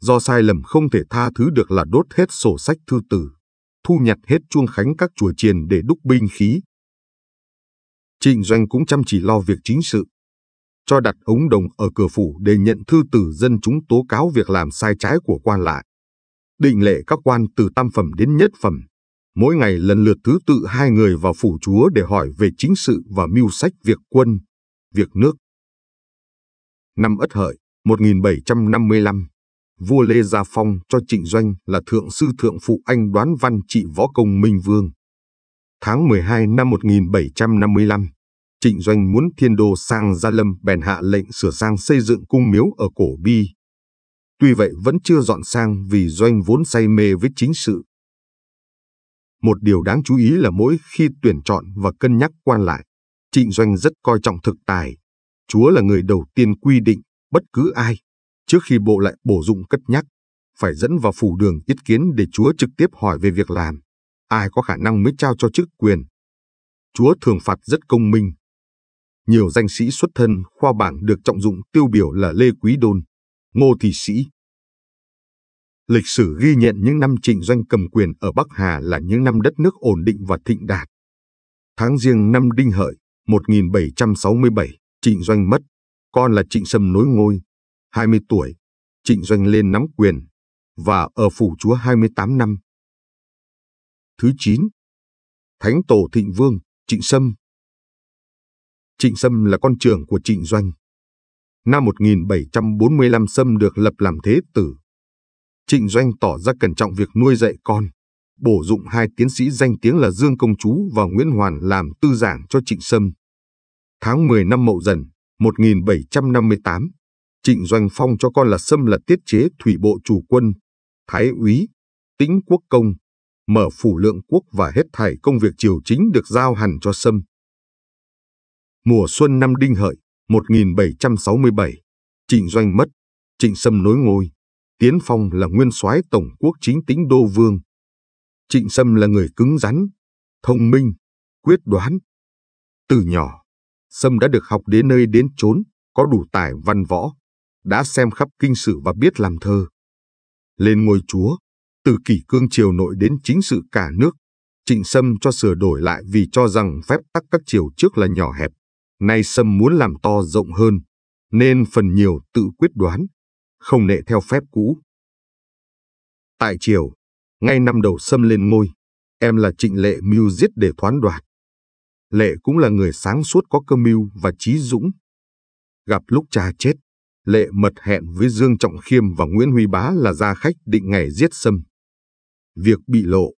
do sai lầm không thể tha thứ được là đốt hết sổ sách thư tử, thu nhặt hết chuông khánh các chùa chiền để đúc binh khí, Trịnh Doanh cũng chăm chỉ lo việc chính sự. Cho đặt ống đồng ở cửa phủ để nhận thư từ dân chúng tố cáo việc làm sai trái của quan lại. Định lệ các quan từ tam phẩm đến nhất phẩm. Mỗi ngày lần lượt thứ tự hai người vào phủ chúa để hỏi về chính sự và mưu sách việc quân, việc nước. Năm Ất Hợi, 1755, vua Lê Gia Phong cho Trịnh Doanh là thượng sư thượng phụ anh đoán văn trị võ công Minh Vương. Tháng 12 năm 1755, Trịnh Doanh muốn thiên đô sang Gia Lâm bèn hạ lệnh sửa sang xây dựng cung miếu ở Cổ Bi. Tuy vậy vẫn chưa dọn sang vì Doanh vốn say mê với chính sự. Một điều đáng chú ý là mỗi khi tuyển chọn và cân nhắc quan lại, Trịnh Doanh rất coi trọng thực tài. Chúa là người đầu tiên quy định bất cứ ai, trước khi bộ lại bổ dụng cất nhắc, phải dẫn vào phủ đường ít kiến để Chúa trực tiếp hỏi về việc làm ai có khả năng mới trao cho chức quyền. Chúa thường phạt rất công minh. Nhiều danh sĩ xuất thân khoa bảng được trọng dụng tiêu biểu là Lê Quý Đôn, Ngô Thị Sĩ. Lịch sử ghi nhận những năm trịnh doanh cầm quyền ở Bắc Hà là những năm đất nước ổn định và thịnh đạt. Tháng riêng năm Đinh Hợi, 1767, trịnh doanh mất, con là trịnh sâm nối ngôi, 20 tuổi, trịnh doanh lên nắm quyền, và ở phủ chúa 28 năm, thứ 9 Thánh Tổ Thịnh Vương, Trịnh Sâm Trịnh Sâm là con trưởng của Trịnh Doanh. Năm 1745 Sâm được lập làm thế tử. Trịnh Doanh tỏ ra cẩn trọng việc nuôi dạy con, bổ dụng hai tiến sĩ danh tiếng là Dương Công Chú và Nguyễn Hoàn làm tư giảng cho Trịnh Sâm. Tháng 10 năm Mậu Dần, 1758, Trịnh Doanh phong cho con là Sâm là tiết chế thủy bộ chủ quân, thái úy, tĩnh quốc công, mở phủ lượng quốc và hết thảy công việc triều chính được giao hẳn cho Sâm. Mùa xuân năm Đinh Hợi, 1767, Trịnh Doanh mất, Trịnh Sâm nối ngôi, Tiến Phong là nguyên soái tổng quốc chính tĩnh đô vương. Trịnh Sâm là người cứng rắn, thông minh, quyết đoán. Từ nhỏ, Sâm đã được học đến nơi đến chốn, có đủ tài văn võ, đã xem khắp kinh sử và biết làm thơ. Lên ngôi chúa, từ kỷ cương triều nội đến chính sự cả nước, Trịnh Sâm cho sửa đổi lại vì cho rằng phép tắc các triều trước là nhỏ hẹp, nay Sâm muốn làm to rộng hơn, nên phần nhiều tự quyết đoán, không nệ theo phép cũ. Tại triều, ngay năm đầu Sâm lên ngôi, em là Trịnh Lệ mưu giết để thoán đoạt. Lệ cũng là người sáng suốt có cơ mưu và trí dũng. Gặp lúc cha chết, Lệ mật hẹn với Dương Trọng Khiêm và Nguyễn Huy Bá là gia khách định ngày giết Sâm việc bị lộ,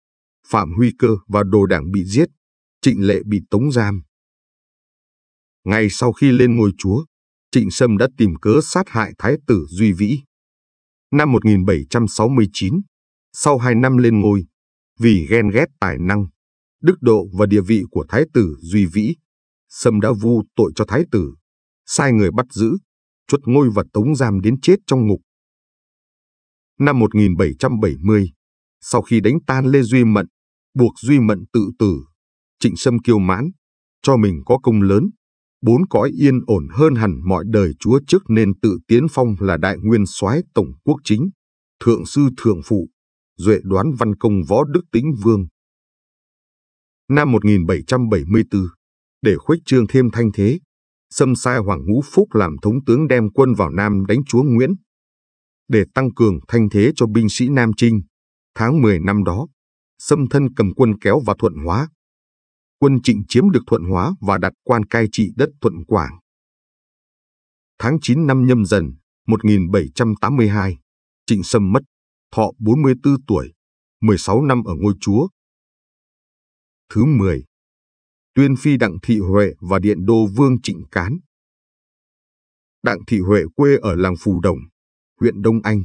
Phạm Huy Cơ và đồ đảng bị giết, Trịnh Lệ bị tống giam. Ngay sau khi lên ngôi chúa, Trịnh Sâm đã tìm cớ sát hại Thái tử Duy Vĩ. Năm 1769, sau hai năm lên ngôi, vì ghen ghét tài năng, đức độ và địa vị của Thái tử Duy Vĩ, Sâm đã vu tội cho Thái tử, sai người bắt giữ, chuột ngôi và tống giam đến chết trong ngục. Năm 1770, sau khi đánh tan Lê Duy Mận, buộc Duy Mận tự tử, Trịnh Sâm kiêu mãn, cho mình có công lớn, bốn cõi yên ổn hơn hẳn mọi đời chúa trước nên tự tiến phong là đại nguyên soái tổng quốc chính, thượng sư thượng phụ, duệ đoán văn công võ đức tính vương. Năm 1774, để khuếch trương thêm thanh thế, Sâm sai Hoàng Ngũ Phúc làm thống tướng đem quân vào Nam đánh chúa Nguyễn. Để tăng cường thanh thế cho binh sĩ Nam Trinh, Tháng 10 năm đó, xâm Thân cầm quân kéo vào Thuận Hóa. Quân trịnh chiếm được Thuận Hóa và đặt quan cai trị đất Thuận Quảng. Tháng 9 năm nhâm dần, 1782, trịnh Sâm mất, thọ 44 tuổi, 16 năm ở ngôi chúa. Thứ 10. Tuyên Phi Đặng Thị Huệ và Điện Đô Vương Trịnh Cán. Đặng Thị Huệ quê ở làng Phù Đồng, huyện Đông Anh,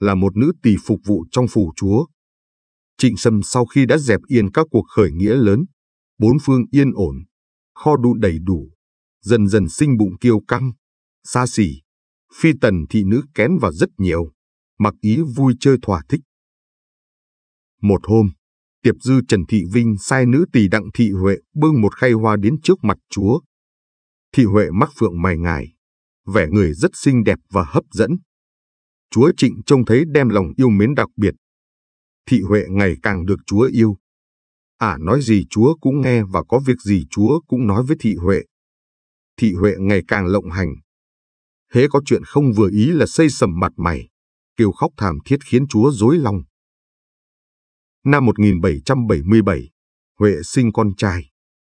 là một nữ tỳ phục vụ trong phủ chúa. Trịnh Sâm sau khi đã dẹp yên các cuộc khởi nghĩa lớn, bốn phương yên ổn, kho đu đầy đủ, dần dần sinh bụng kiêu căng, xa xỉ, phi tần thị nữ kén vào rất nhiều, mặc ý vui chơi thỏa thích. Một hôm, tiệp dư Trần Thị Vinh sai nữ tỳ đặng thị Huệ bưng một khay hoa đến trước mặt chúa. Thị Huệ mắc phượng mày ngài, vẻ người rất xinh đẹp và hấp dẫn. Chúa Trịnh trông thấy đem lòng yêu mến đặc biệt. Thị Huệ ngày càng được Chúa yêu. à, nói gì Chúa cũng nghe và có việc gì Chúa cũng nói với Thị Huệ. Thị Huệ ngày càng lộng hành. hế có chuyện không vừa ý là xây sầm mặt mày, kêu khóc thảm thiết khiến Chúa rối lòng. Năm 1777, Huệ sinh con trai.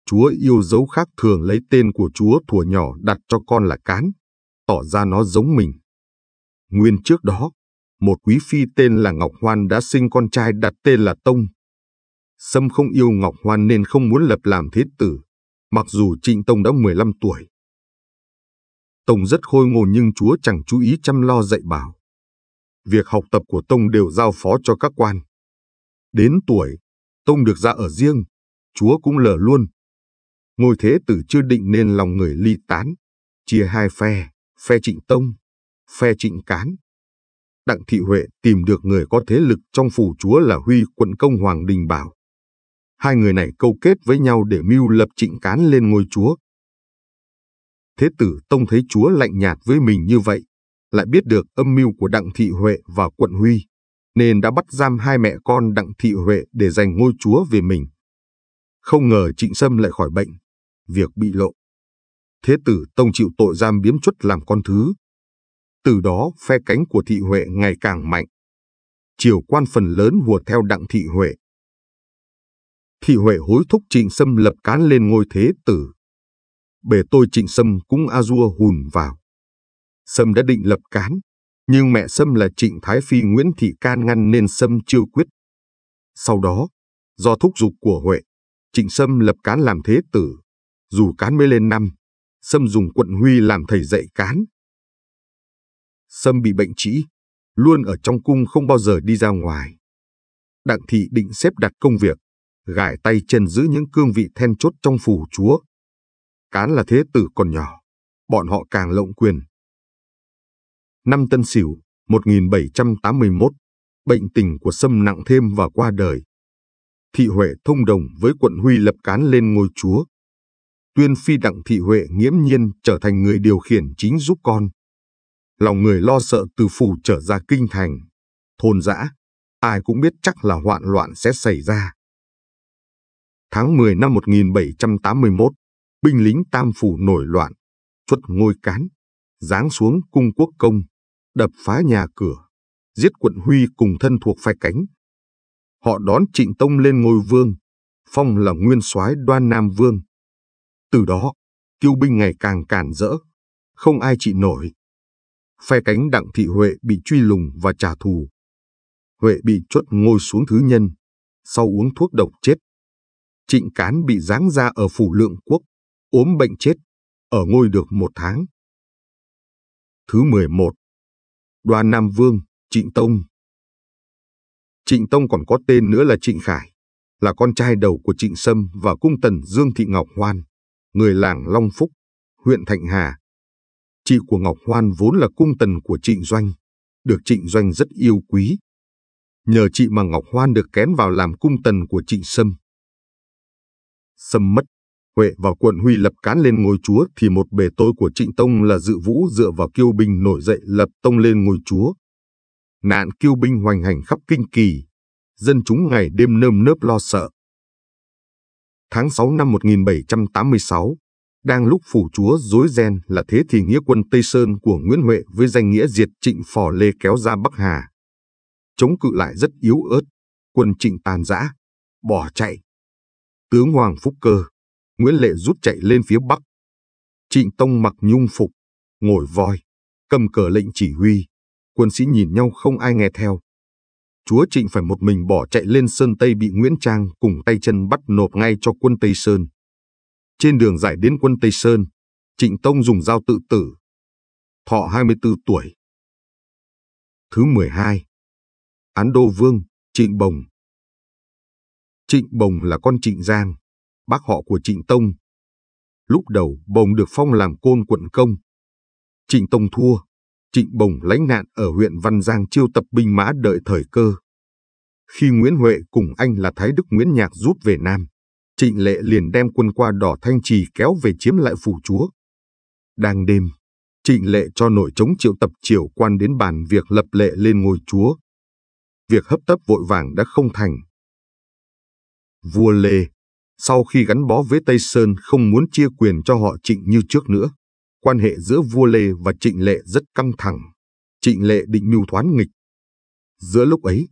Chúa yêu dấu khác thường lấy tên của Chúa thuở nhỏ đặt cho con là Cán, tỏ ra nó giống mình. Nguyên trước đó, một quý phi tên là Ngọc Hoan đã sinh con trai đặt tên là Tông. Sâm không yêu Ngọc Hoan nên không muốn lập làm thế tử, mặc dù Trịnh Tông đã 15 tuổi. Tông rất khôi ngô nhưng chúa chẳng chú ý chăm lo dạy bảo. Việc học tập của Tông đều giao phó cho các quan. Đến tuổi, Tông được ra ở riêng, chúa cũng lờ luôn. Ngôi thế tử chưa định nên lòng người ly tán, chia hai phe, phe trịnh Tông, phe trịnh cán. Đặng Thị Huệ tìm được người có thế lực trong phủ chúa là Huy quận công Hoàng Đình Bảo. Hai người này câu kết với nhau để mưu lập trịnh cán lên ngôi chúa. Thế tử Tông thấy chúa lạnh nhạt với mình như vậy, lại biết được âm mưu của Đặng Thị Huệ và quận Huy, nên đã bắt giam hai mẹ con Đặng Thị Huệ để giành ngôi chúa về mình. Không ngờ trịnh Sâm lại khỏi bệnh, việc bị lộ. Thế tử Tông chịu tội giam biếm chuất làm con thứ, từ đó phe cánh của Thị Huệ ngày càng mạnh. Triều quan phần lớn hùa theo đặng Thị Huệ. Thị Huệ hối thúc Trịnh Sâm lập cán lên ngôi thế tử. Bề tôi Trịnh Sâm cũng a dua hùn vào. Sâm đã định lập cán, nhưng mẹ Sâm là Trịnh Thái Phi Nguyễn Thị Can ngăn nên Sâm chưa quyết. Sau đó, do thúc giục của Huệ, Trịnh Sâm lập cán làm thế tử. Dù cán mới lên năm, Sâm dùng quận Huy làm thầy dạy cán, Sâm bị bệnh trĩ, luôn ở trong cung không bao giờ đi ra ngoài. Đặng thị định xếp đặt công việc, gải tay chân giữ những cương vị then chốt trong phủ chúa. Cán là thế tử còn nhỏ, bọn họ càng lộng quyền. Năm Tân Sửu, 1781, bệnh tình của Sâm nặng thêm và qua đời. Thị Huệ thông đồng với quận Huy lập cán lên ngôi chúa. Tuyên phi Đặng Thị Huệ nghiễm nhiên trở thành người điều khiển chính giúp con lòng người lo sợ từ phủ trở ra kinh thành, thôn dã, ai cũng biết chắc là hoạn loạn sẽ xảy ra. Tháng 10 năm 1781, binh lính tam phủ nổi loạn, xuất ngôi cán, giáng xuống cung quốc công, đập phá nhà cửa, giết quận Huy cùng thân thuộc phai cánh. Họ đón Trịnh Tông lên ngôi vương, phong là nguyên soái đoan nam vương. Từ đó, kiêu binh ngày càng càn rỡ, không ai trị nổi phe cánh Đặng Thị Huệ bị truy lùng và trả thù. Huệ bị chuất ngôi xuống thứ nhân, sau uống thuốc độc chết. Trịnh Cán bị giáng ra ở phủ lượng quốc, ốm bệnh chết, ở ngôi được một tháng. Thứ 11 Đoan Nam Vương, Trịnh Tông Trịnh Tông còn có tên nữa là Trịnh Khải, là con trai đầu của Trịnh Sâm và cung tần Dương Thị Ngọc Hoan, người làng Long Phúc, huyện Thạnh Hà, Chị của Ngọc Hoan vốn là cung tần của Trịnh Doanh, được Trịnh Doanh rất yêu quý. Nhờ chị mà Ngọc Hoan được kén vào làm cung tần của Trịnh Sâm. Sâm mất, Huệ vào quận Huy lập cán lên ngôi chúa thì một bề tôi của Trịnh Tông là Dự Vũ dựa vào kiêu binh nổi dậy lập Tông lên ngôi chúa. Nạn kiêu binh hoành hành khắp kinh kỳ, dân chúng ngày đêm nơm nớp lo sợ. Tháng 6 năm 1786, đang lúc phủ chúa dối ren là thế thì nghĩa quân Tây Sơn của Nguyễn Huệ với danh nghĩa diệt trịnh phò lê kéo ra Bắc Hà. Chống cự lại rất yếu ớt, quân trịnh tàn giã, bỏ chạy. Tướng Hoàng Phúc Cơ, Nguyễn Lệ rút chạy lên phía Bắc. Trịnh Tông mặc nhung phục, ngồi voi, cầm cờ lệnh chỉ huy. Quân sĩ nhìn nhau không ai nghe theo. Chúa Trịnh phải một mình bỏ chạy lên Sơn Tây bị Nguyễn Trang cùng tay chân bắt nộp ngay cho quân Tây Sơn. Trên đường giải đến quân Tây Sơn, Trịnh Tông dùng dao tự tử. Thọ 24 tuổi. Thứ 12. Án Đô Vương, Trịnh Bồng Trịnh Bồng là con Trịnh Giang, bác họ của Trịnh Tông. Lúc đầu Bồng được phong làm côn quận công. Trịnh Tông thua, Trịnh Bồng lánh nạn ở huyện Văn Giang chiêu tập binh mã đợi thời cơ. Khi Nguyễn Huệ cùng anh là Thái Đức Nguyễn Nhạc rút về Nam, Trịnh Lệ liền đem quân qua đỏ thanh trì kéo về chiếm lại phủ chúa. Đang đêm, Trịnh Lệ cho nội chống triệu tập triều quan đến bàn việc lập lệ lên ngôi chúa. Việc hấp tấp vội vàng đã không thành. Vua Lê, sau khi gắn bó với Tây Sơn không muốn chia quyền cho họ Trịnh như trước nữa. Quan hệ giữa vua Lê và Trịnh Lệ rất căng thẳng. Trịnh Lệ định mưu thoán nghịch. Giữa lúc ấy,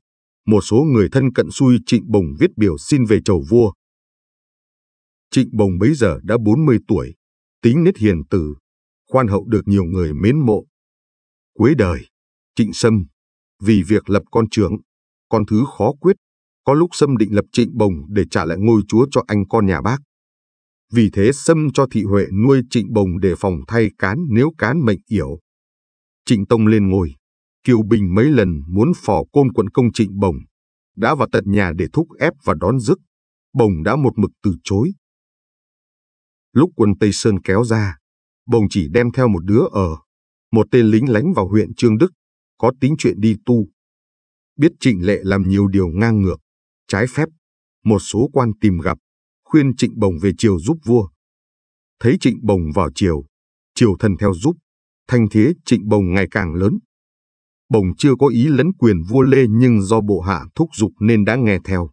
một số người thân cận xui Trịnh Bồng viết biểu xin về chầu vua, Trịnh Bồng bấy giờ đã 40 tuổi, tính nết hiền từ, khoan hậu được nhiều người mến mộ. Cuối đời, Trịnh Sâm, vì việc lập con trưởng, con thứ khó quyết, có lúc Sâm định lập Trịnh Bồng để trả lại ngôi chúa cho anh con nhà bác. Vì thế Sâm cho Thị Huệ nuôi Trịnh Bồng để phòng thay cán nếu cán mệnh yểu. Trịnh Tông lên ngôi, Kiều Bình mấy lần muốn phỏ côn quận công Trịnh Bồng, đã vào tận nhà để thúc ép và đón dứt. Bồng đã một mực từ chối, Lúc quân Tây Sơn kéo ra, bồng chỉ đem theo một đứa ở, một tên lính lánh vào huyện Trương Đức, có tính chuyện đi tu. Biết Trịnh Lệ làm nhiều điều ngang ngược, trái phép, một số quan tìm gặp, khuyên Trịnh Bồng về triều giúp vua. Thấy Trịnh Bồng vào triều, triều thần theo giúp, thanh thế Trịnh Bồng ngày càng lớn. Bồng chưa có ý lấn quyền vua Lê nhưng do bộ hạ thúc giục nên đã nghe theo.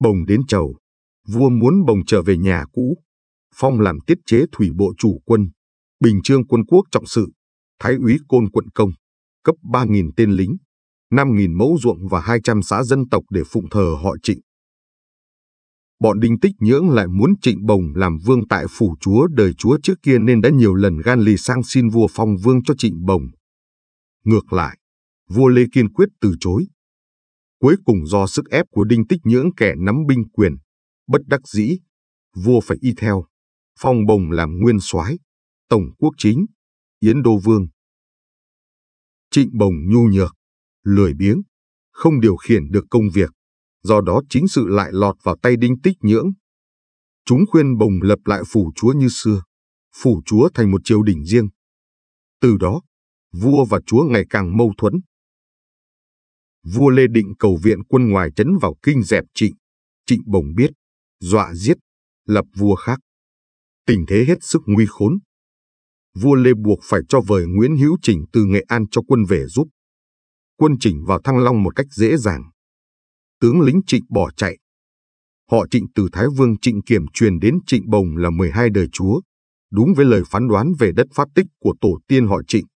Bồng đến chầu, vua muốn bồng trở về nhà cũ, phong làm tiết chế thủy bộ chủ quân, bình trương quân quốc trọng sự, thái úy côn quận công, cấp 3.000 tên lính, 5.000 mẫu ruộng và 200 xã dân tộc để phụng thờ họ trịnh. Bọn đinh tích nhưỡng lại muốn trịnh bồng làm vương tại phủ chúa đời chúa trước kia nên đã nhiều lần gan lì sang xin vua phong vương cho trịnh bồng. Ngược lại, vua Lê kiên quyết từ chối. Cuối cùng do sức ép của đinh tích nhưỡng kẻ nắm binh quyền, Bất đắc dĩ, vua phải y theo, phong bồng làm nguyên soái, tổng quốc chính, Yến Đô Vương. Trịnh Bồng nhu nhược, lười biếng, không điều khiển được công việc, do đó chính sự lại lọt vào tay đinh tích nhưỡng. Chúng khuyên Bồng lập lại phủ chúa như xưa, phủ chúa thành một triều đình riêng. Từ đó, vua và chúa ngày càng mâu thuẫn. Vua Lê Định cầu viện quân ngoài trấn vào kinh dẹp trịnh, trịnh Bồng biết dọa giết, lập vua khác. Tình thế hết sức nguy khốn. Vua Lê buộc phải cho vời Nguyễn Hữu Trình từ Nghệ An cho quân về giúp. Quân Trình vào Thăng Long một cách dễ dàng. Tướng lính Trịnh bỏ chạy. Họ Trịnh từ Thái Vương Trịnh Kiểm truyền đến Trịnh Bồng là 12 đời chúa, đúng với lời phán đoán về đất phát tích của tổ tiên họ Trịnh.